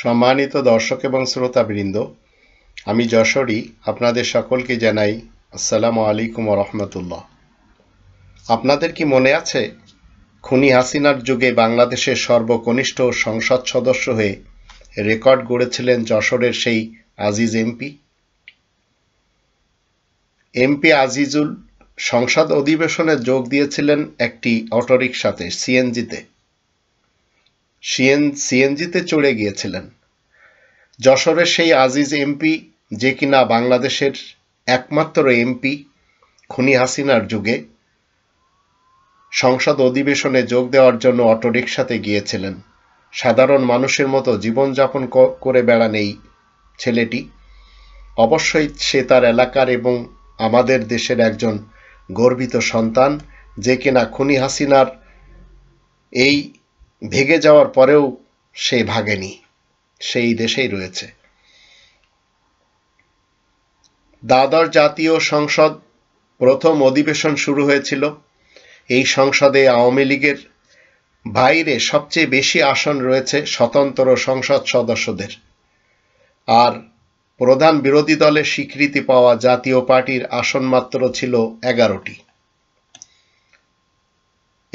সম্মানিত দর্শক এবং শ্রোতাবৃন্দ আমি যশোরই আপনাদের সকলকে জানাই আসসালামু আলাইকুম রহমতুল্লাহ আপনাদের কি মনে আছে খুনি হাসিনার যুগে বাংলাদেশের সর্বকনিষ্ঠ সংসদ সদস্য হয়ে রেকর্ড গড়েছিলেন যশোরের সেই আজিজ এমপি এমপি আজিজুল সংসদ অধিবেশনে যোগ দিয়েছিলেন একটি অটোরিকশাতে সিএনজিতে সিএন সিএনজিতে চড়ে গিয়েছিলেন যশোরের সেই আজিজ এমপি যে কিনা বাংলাদেশের একমাত্র এমপি খুনি হাসিনার যুগে সংসদ অধিবেশনে যোগ দেওয়ার জন্য অটোরিকশাতে গিয়েছিলেন সাধারণ মানুষের মতো জীবনযাপন করে বেড়ান এই ছেলেটি অবশ্যই সে তার এলাকার এবং আমাদের দেশের একজন গর্বিত সন্তান যে কিনা খুনি হাসিনার এই ভেগে যাওয়ার পরেও সে ভাগেনি সেই দেশেই রয়েছে দাদর জাতীয় সংসদ প্রথম অধিবেশন শুরু হয়েছিল এই সংসদে আওয়ামী লীগের বাইরে সবচেয়ে বেশি আসন রয়েছে স্বতন্ত্র সংসদ সদস্যদের আর প্রধান বিরোধী দলের স্বীকৃতি পাওয়া জাতীয় পার্টির আসন মাত্র ছিল এগারোটি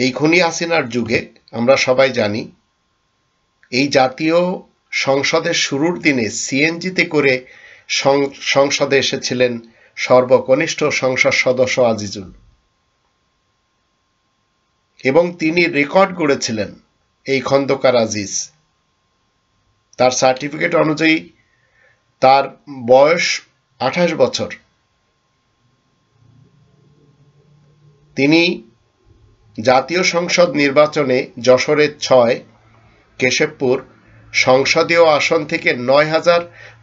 এই খুনি হাসিনার যুগে আমরা সবাই জানি এই জাতীয় সংসদের শুরুর দিনে সিএনজিতে করে সংসদে এসেছিলেন সর্বকনিষ্ঠ সংসদ সদস্য আজিজুল এবং তিনি রেকর্ড গড়েছিলেন এই খন্দকার আজিজ তার সার্টিফিকেট অনুযায়ী তার বয়স আঠাশ বছর তিনি জাতীয় সংসদ নির্বাচনে যশোরের ছয় কেশবপুর সংসদীয় আসন থেকে নয় হাজার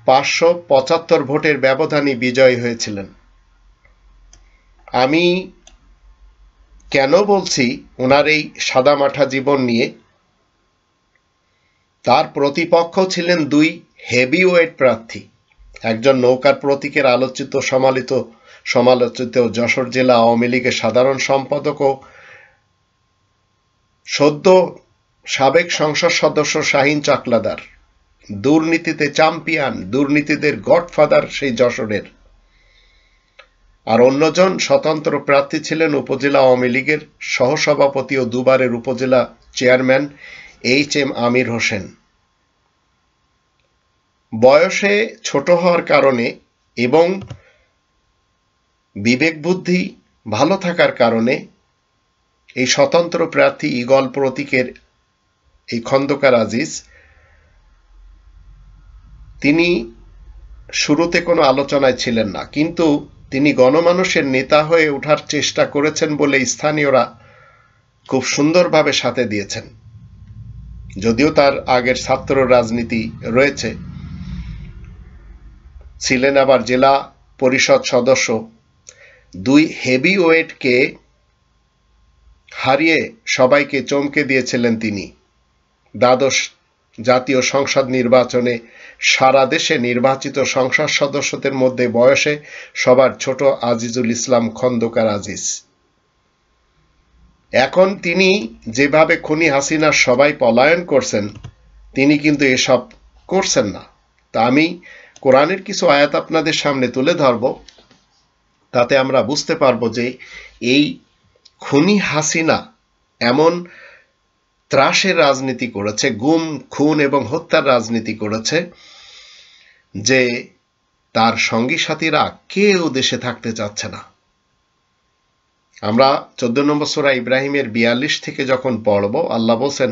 পাঁচশো পঁচাত্তর ভোটের ব্যবধানে বিজয়ী হয়েছিলেন আমি কেন বলছি ওনার এই সাদামাঠা জীবন নিয়ে তার প্রতিপক্ষ ছিলেন দুই হেভি ওয়েট প্রার্থী একজন নৌকার প্রতীকের আলোচিত সমালিত সমালোচিত যশোর জেলা আওয়ামী লীগের সাধারণ সম্পাদক ও সদ্য সাবেক সংসদ সদস্য শাহিন চাকলাদার দুর্নীতিতে চ্যাম্পিয়ন দুর্নীতিদের গডফাদার সেই যশোরের আর অন্যজন স্বতন্ত্র প্রার্থী ছিলেন উপজেলা আওয়ামী লীগের সহসভাপতি ও দুবারের উপজেলা chairman H M Amir Hossain বয়সে ছোট হওয়ার কারণে এবং বিবেক বুদ্ধি ভালো থাকার কারণে এই স্বতন্ত্র প্রার্থী ইগল প্রতীকের এই খন্দকার আজিজ তিনি শুরুতে কোনো আলোচনায় ছিলেন না কিন্তু তিনি গণমানুষের নেতা হয়ে ওঠার চেষ্টা করেছেন বলে স্থানীয়রা খুব সুন্দরভাবে সাথে দিয়েছেন যদিও তার আগের ছাত্র রাজনীতি রয়েছে ছিলেন আবার জেলা পরিষদ সদস্য দুই হেভি ওয়েটকে হারিয়ে সবাইকে চমকে দিয়েছিলেন তিনি দ্বাদশ জাতীয় সংসদ নির্বাচনে সারা দেশে নির্বাচিত সংসদ সদস্যদের মধ্যে বয়সে সবার ছোট আজিজুল ইসলাম খন্দকার আজিজ এখন তিনি যেভাবে খুনি হাসিনা সবাই পলায়ন করছেন তিনি কিন্তু এসব করছেন না তা আমি কোরআনের কিছু আয়াত আপনাদের সামনে তুলে ধরব তাতে আমরা বুঝতে পারবো যে এই খুনি হাসিনা এমন ত্রাসের রাজনীতি করেছে গুম খুন এবং হত্যার রাজনীতি করেছে যে তার সঙ্গী সাথীরা কেউ দেশে থাকতে চাচ্ছে না আমরা চোদ্দ নম্বর সোরা ইব্রাহিমের বিয়াল্লিশ থেকে যখন পড়ব আল্লাহ বলছেন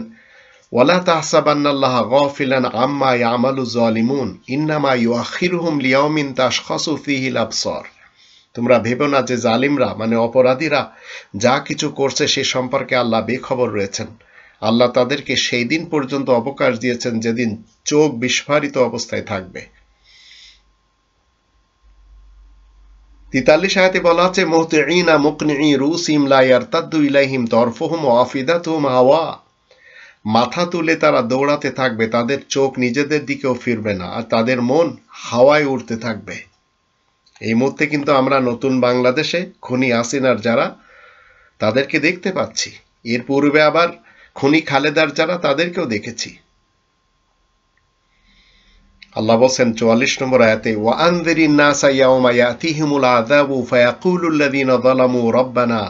ওয়ালা তাহসাবান্নাল্লাহ গফিলান আম্মা ইয়ামালু জালিমুন ইন্নামা ইউআখিরুহুম লিয়াউমিন তাশখাসু ফিহিল আবসার তোমরা ভেবো না যে জালিমরা মানে অপরাধীরা যা কিছু করছে সে সম্পর্কে আল্লাহ বেখবর রয়েছেন আল্লাহ তাদেরকে সেই দিন পর্যন্ত অবকাশ দিয়েছেন যেদিন চোখ বিস্ফারিত অবস্থায় থাকবে তেতাল্লিশ আয়াতে বলা আছে মোহতিনা মুকনি রুসিম লাইয়ার্তাদ্দু ইলাইহিম তরফহুম আফিদাতুম হাওয়া মাথা তুলে তারা দৌড়াতে থাকবে তাদের চোখ নিজেদের দিকেও ফিরবে না আর তাদের মন হাওয়ায় উড়তে থাকবে এই মুহূর্তে কিন্তু আমরা নতুন বাংলাদেশে খনি আসিনার যারা তাদেরকে দেখতে পাচ্ছি এর পূর্বে আবার খনি খালেদার যারা তাদেরকেও দেখেছি আল্লাহ বলছেন চুয়াল্লিশ নম্বর আয়াতে ওয়ানদেরি না সাইয়া ওমাইয়া তিহিমুল আদাবু ফায়াকুলুল্লাদিন দলামু রব্বানা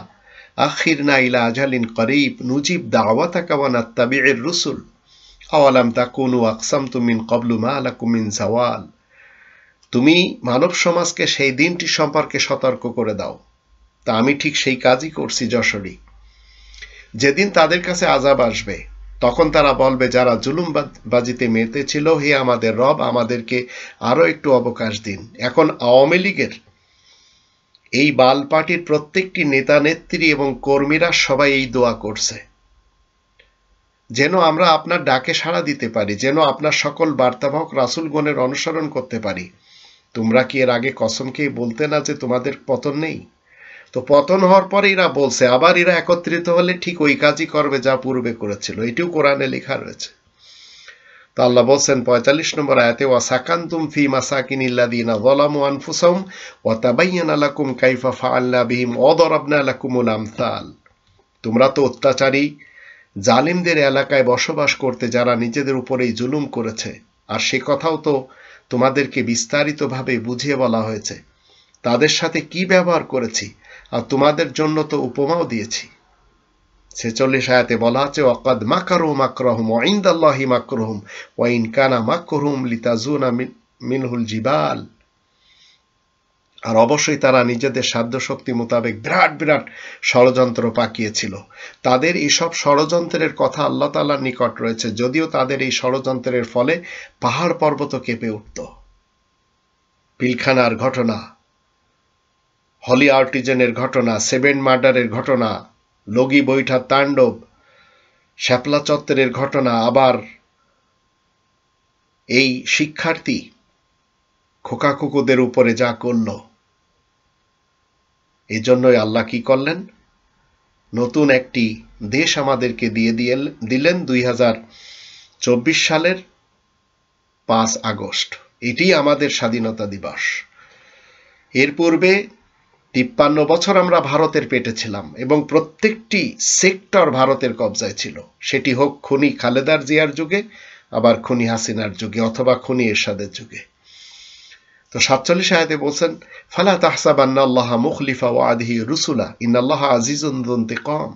আখির না ইলা আজালিন করিব নুজিব দাওয়া তাকাওয়ান আত্মাবি এর রুসুল আওয়ালাম তাকুনু আকসাম তুমিন কবলুমা আলা কুমিন সওয়াল তুমি মানব সমাজকে সেই দিনটি সম্পর্কে সতর্ক করে দাও তা আমি ঠিক সেই কাজই করছি যশোরী যেদিন তাদের কাছে আজাব আসবে তখন তারা বলবে যারা জুলুম বাজিতে মেতে ছিল হে আমাদের রব আমাদেরকে আরও একটু অবকাশ দিন এখন আওয়ামী লীগের এই বাল পার্টির প্রত্যেকটি নেতা নেত্রী এবং কর্মীরা সবাই এই দোয়া করছে যেন আমরা আপনার ডাকে সাড়া দিতে পারি যেন আপনার সকল বার্তাবাহক রাসুলগণের অনুসরণ করতে পারি তোমরা কি এর আগে কসমকে বলতে না যে তোমাদের পতন নেই তো পতন হওয়ার পরে এরা বলছে আবার এরা একত্রিত হলে ঠিক ওই কাজই করবে যা পূর্বে করেছিল এটিও কোরআনে লেখা রয়েছে তো আল্লাহ বলছেন পঁয়তাল্লিশ নম্বর আয়াতে ওয়া সাকান্তুম ফি মাসাকিনিল্লাদিনা যলামু আনফুসাহুম ওয়া তাবায়্যানা আলাকুম কাইফা ফাআলনা বিহিম ওয়া আলাকুম লাকুমুল তাল তোমরা তো অত্যাচারী জালিমদের এলাকায় বসবাস করতে যারা নিজেদের উপরেই জুলুম করেছে আর সে কথাও তো তোমাদেরকে বিস্তারিতভাবে বুঝিয়ে বলা হয়েছে তাদের সাথে কি ব্যবহার করেছি আর তোমাদের জন্য তো উপমাও দিয়েছি ছেচল্লিশ আয়াতে বলা আছে অকাদ মাকারুম আক্রহম ওয়াইন্দাল্লাহি মাকরহম ওয়াইন কানা মাকরহম লিতাজুনা মিনহুল জিবাল আর অবশ্যই তারা নিজেদের সাধ্যশক্তি মোতাবেক বিরাট বিরাট ষড়যন্ত্র পাকিয়েছিল তাদের এইসব ষড়যন্ত্রের কথা আল্লাহ তালার নিকট রয়েছে যদিও তাদের এই ষড়যন্ত্রের ফলে পাহাড় পর্বত কেঁপে উঠত পিলখানার ঘটনা হলি আর্টিজেনের ঘটনা সেভেন মার্ডারের ঘটনা লগি বৈঠা তাণ্ডব শ্যাপলা চত্বরের ঘটনা আবার এই শিক্ষার্থী খোকাখোকুদের উপরে যা করলো এজন্যই আল্লাহ কি করলেন নতুন একটি দেশ আমাদেরকে দিয়ে দিয়ে দিলেন দুই সালের পাঁচ আগস্ট এটি আমাদের স্বাধীনতা দিবস এর পূর্বে তিপ্পান্ন বছর আমরা ভারতের পেটে ছিলাম এবং প্রত্যেকটি সেক্টর ভারতের কবজায় ছিল সেটি হোক খুনি খালেদার জিয়ার যুগে আবার খুনি হাসিনার যুগে অথবা খুনি এরশাদের যুগে তো সাতচল্লিশ আয়াতে বলছেন ফালা তাহসাবান্নাল্লাহ মুখলিফা মুখলিফা ওয়াদহি রুসুলা ইন্নাল্লাহ আজিজুন্দি কম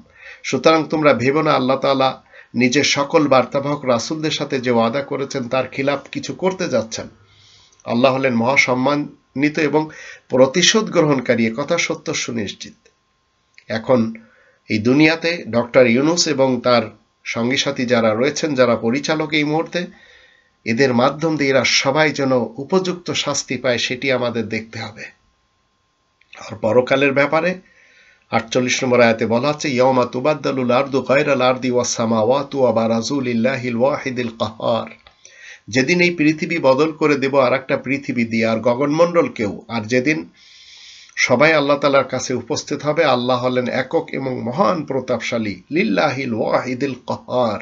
সুতরাং তোমরা ভেবো না আল্লাহ তালা নিজের সকল বার্তাবাহক রাসুলদের সাথে যে ওয়াদা করেছেন তার খিলাফ কিছু করতে যাচ্ছেন আল্লাহ হলেন মহাসম্মানিত এবং প্রতিশোধ গ্রহণকারী কথা সত্য সুনিশ্চিত এখন এই দুনিয়াতে ডক্টর ইউনুস এবং তার সঙ্গী সাথী যারা রয়েছেন যারা পরিচালক এই মুহূর্তে এদের মাধ্যম দিয়ে এরা সবাই যেন উপযুক্ত শাস্তি পায় সেটি আমাদের দেখতে হবে আর পরকালের ব্যাপারে আটচল্লিশ নম্বর আয়াতে বলা হচ্ছে ইয়মা তুবাদ্দালুল আর্দু গায়রাল আর্দি ওয়া সামাওয়াতু ওয়া বারাজুল ইল্লাহিল ওয়াহিদিল কাহার যেদিন এই পৃথিবী বদল করে দেব আর একটা পৃথিবী দিয়ে আর কেউ আর যেদিন সবাই আল্লাহ তালার কাছে উপস্থিত হবে আল্লাহ হলেন একক এবং মহান প্রতাপশালী লিল্লাহিল ওয়াহিদিল কাহার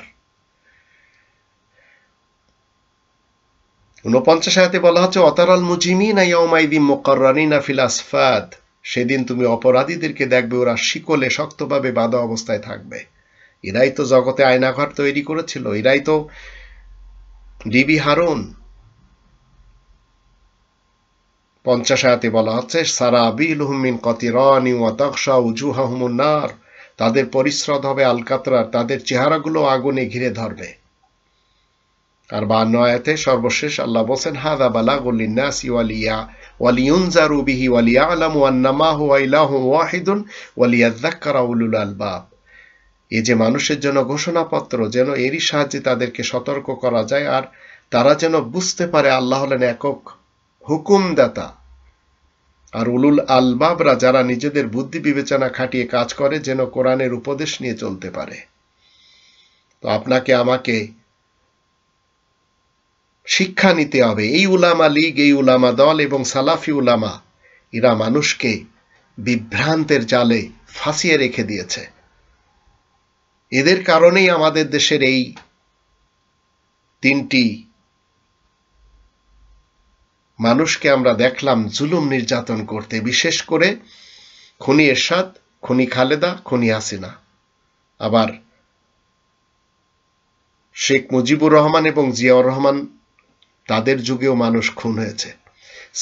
উনপঞ্চাশ আয়াতে বলা হচ্ছে অতারাল মুজিমিন ইয়াউমাইদি মোকাররানিনা না আসফাদ সেদিন তুমি অপরাধীদেরকে দেখবে ওরা শিকলে শক্তভাবে বাঁধা অবস্থায় থাকবে এরাই তো জগতে আয়নাঘর তৈরি করেছিল এরাই তো ডিবি হারুন পঞ্চাশ আয়াতে বলা হচ্ছে সারা আবিল হুমিন কতিরন ইউতাকশা উজুহা হুমুন্নার তাদের পরিশ্রদ হবে আলকাতরার তাদের চেহারাগুলো আগুনে ঘিরে ধরবে আর বান্ন আয়াতে সর্বশেষ আল্লাহ বলছেন হাদা বালাগুল্লিনাস ওয়ালিয়া ওয়ালিউনজারু বিহি ওয়ালিয়া আলাম ওয়ান্নামা হুয়া ইলাহু ওয়াহিদুন ওয়ালিয়াদ্দাক্কারা উলুল আলবাব এ যে মানুষের জন্য ঘোষণাপত্র যেন এরই সাহায্যে তাদেরকে সতর্ক করা যায় আর তারা যেন বুঝতে পারে আল্লাহ হলেন একক হুকুমদাতা আর উলুল আলবাবরা যারা নিজেদের বুদ্ধি বিবেচনা খাটিয়ে কাজ করে যেন কোরআনের উপদেশ নিয়ে চলতে পারে তো আপনাকে আমাকে শিক্ষা নিতে হবে এই উলামা লীগ এই উলামা দল এবং সালাফি উলামা এরা মানুষকে বিভ্রান্তের জালে ফাঁসিয়ে রেখে দিয়েছে এদের কারণেই আমাদের দেশের এই তিনটি মানুষকে আমরা দেখলাম জুলুম নির্যাতন করতে বিশেষ করে খনি এরশাদ খনি খালেদা খনি হাসিনা আবার শেখ মুজিবুর রহমান এবং জিয়াউর রহমান তাদের যুগেও মানুষ খুন হয়েছে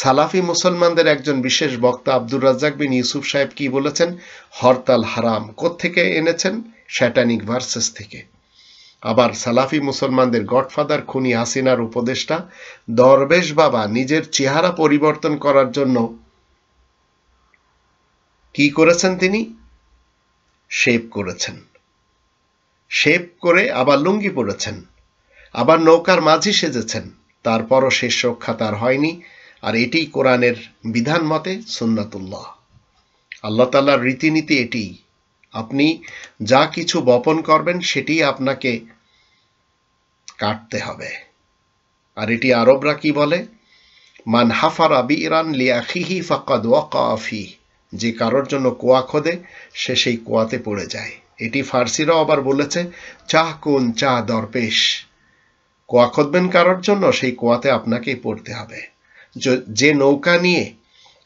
সালাফি মুসলমানদের একজন বিশেষ বক্তা আব্দুর রাজ্জাক বিন ইউসুফ সাহেব কি বলেছেন হরতাল হারাম থেকে এনেছেন শ্যাটানিক ভার্সেস থেকে আবার সালাফি মুসলমানদের গডফাদার খুনি হাসিনার উপদেষ্টা দরবেশ বাবা নিজের চেহারা পরিবর্তন করার জন্য কি করেছেন তিনি শেপ করেছেন শেপ করে আবার লুঙ্গি পরেছেন আবার নৌকার মাঝি সেজেছেন তারপরও শেষ রক্ষা তার হয়নি আর এটি কোরআনের বিধান মতে সুন্নাতুল্লাহ আল্লাহ তাল্লার রীতিনীতি এটি আপনি যা কিছু বপন করবেন সেটি আপনাকে কাটতে হবে আর এটি আরবরা কি বলে মান হাফার আবি ইরান লিয়াখিহি ফাকাদ ওয়াকাফি যে কারোর জন্য কুয়া খোদে সে সেই কুয়াতে পড়ে যায় এটি ফার্সিরাও আবার বলেছে চাহ কোন চা দরপেশ কোয়া খোঁজবেন কারোর জন্য সেই কোয়াতে আপনাকেই পড়তে হবে যে নৌকা নিয়ে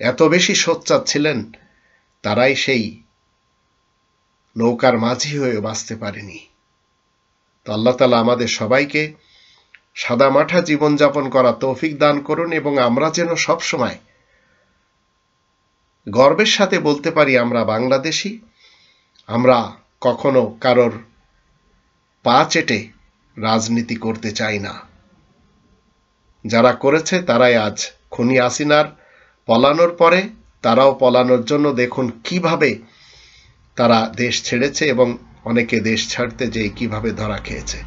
এত বেশি সোচ্চার ছিলেন তারাই সেই নৌকার মাঝি হয়ে বাঁচতে পারেনি তো আল্লাহ তালা আমাদের সবাইকে সাদা মাঠা জীবনযাপন করা তৌফিক দান করুন এবং আমরা যেন সবসময় গর্বের সাথে বলতে পারি আমরা বাংলাদেশি আমরা কখনো কারোর পা চেটে রাজনীতি করতে চাই না যারা করেছে তারাই আজ খুনি আসিনার পলানোর পরে তারাও পলানোর জন্য দেখুন কিভাবে তারা দেশ ছেড়েছে এবং অনেকে দেশ ছাড়তে যেই কিভাবে ধরা খেয়েছে